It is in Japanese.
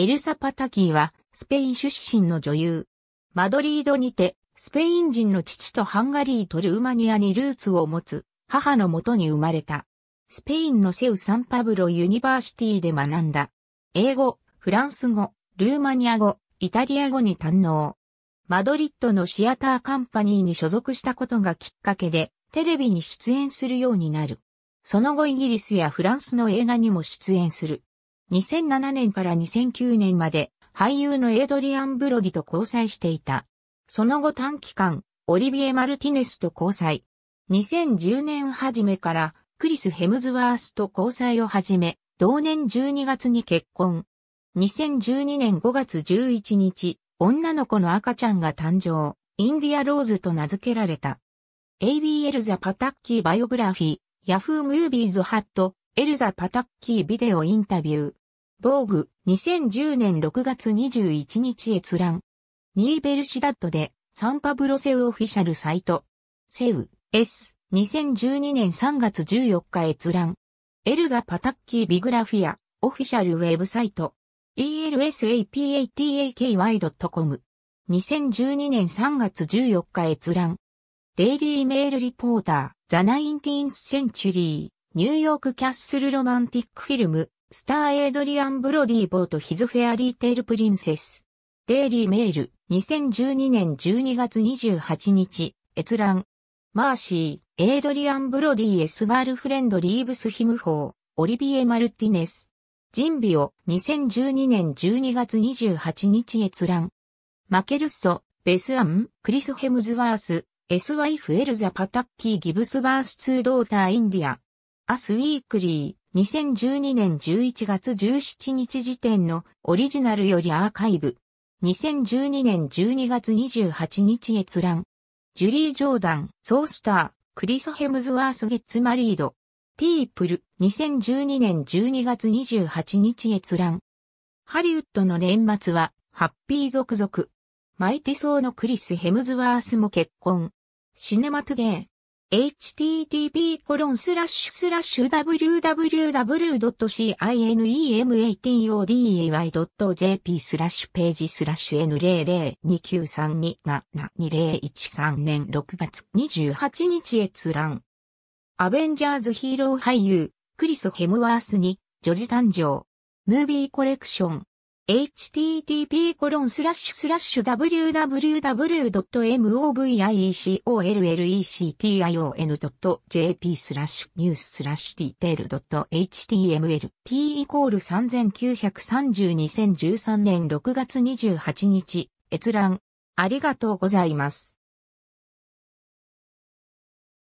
エルサ・パタキーは、スペイン出身の女優。マドリードにて、スペイン人の父とハンガリーとルーマニアにルーツを持つ、母のもとに生まれた。スペインのセウ・サンパブロ・ユニバーシティで学んだ。英語、フランス語、ルーマニア語、イタリア語に堪能。マドリッドのシアターカンパニーに所属したことがきっかけで、テレビに出演するようになる。その後イギリスやフランスの映画にも出演する。2007年から2009年まで俳優のエイドリアン・ブロディと交際していた。その後短期間、オリビエ・マルティネスと交際。2010年初めからクリス・ヘムズワースと交際を始め、同年12月に結婚。2012年5月11日、女の子の赤ちゃんが誕生、インディア・ローズと名付けられた。ABL ザ・パタッキー・バイオグラフィー、ヤフー・ムービーズ・ハット、エルザ・パタッキービデオインタビュー。防具2010年6月21日閲覧。ニーベルシダットでサンパブロセウオフィシャルサイト。セウ S 2012年3月14日閲覧。エルザ・パタッキービグラフィアオフィシャルウェブサイト。elsapataky.com 2012年3月14日閲覧。デイリーメールリポーター、ザ・ナインティーンス・センチュリー。ニューヨークキャッスルロマンティックフィルム、スター・エイドリアン・ブロディ・ボート・ヒズ・フェアリー・テール・プリンセス。デイリー・メール、2012年12月28日、閲覧。マーシー、エイドリアン・ブロディ・エス・ガールフレンド・リーブス・ヒム・フォー、オリビエ・マルティネス。ジンビオ、2012年12月28日閲覧。マケルッソ、ベス・アン、クリス・ヘムズワース、エス・ワイフエルザ・パタッキー・ギブスバース・ツー・ドーター・インディア。アスウィークリー、2012年11月17日時点のオリジナルよりアーカイブ。2012年12月28日閲覧。ジュリー・ジョーダン、ソースター、クリス・ヘムズワース・ゲッツ・マリード。ピープル、2012年12月28日閲覧。ハリウッドの年末は、ハッピー続々。マイティソーのクリス・ヘムズワースも結婚。シネマトゥデー。http://www.cinematoday.jp スラッシュページスラッシュ N00293272013 年6月28日閲覧。アベンジャーズヒーロー俳優、クリス・ヘムワースに、女児誕生。ムービーコレクション。http://www.moviecolion.jp e c t スラッシュニューススラッシュディテール .html p イコール3930-2013年6月28日閲覧ありがとうございます。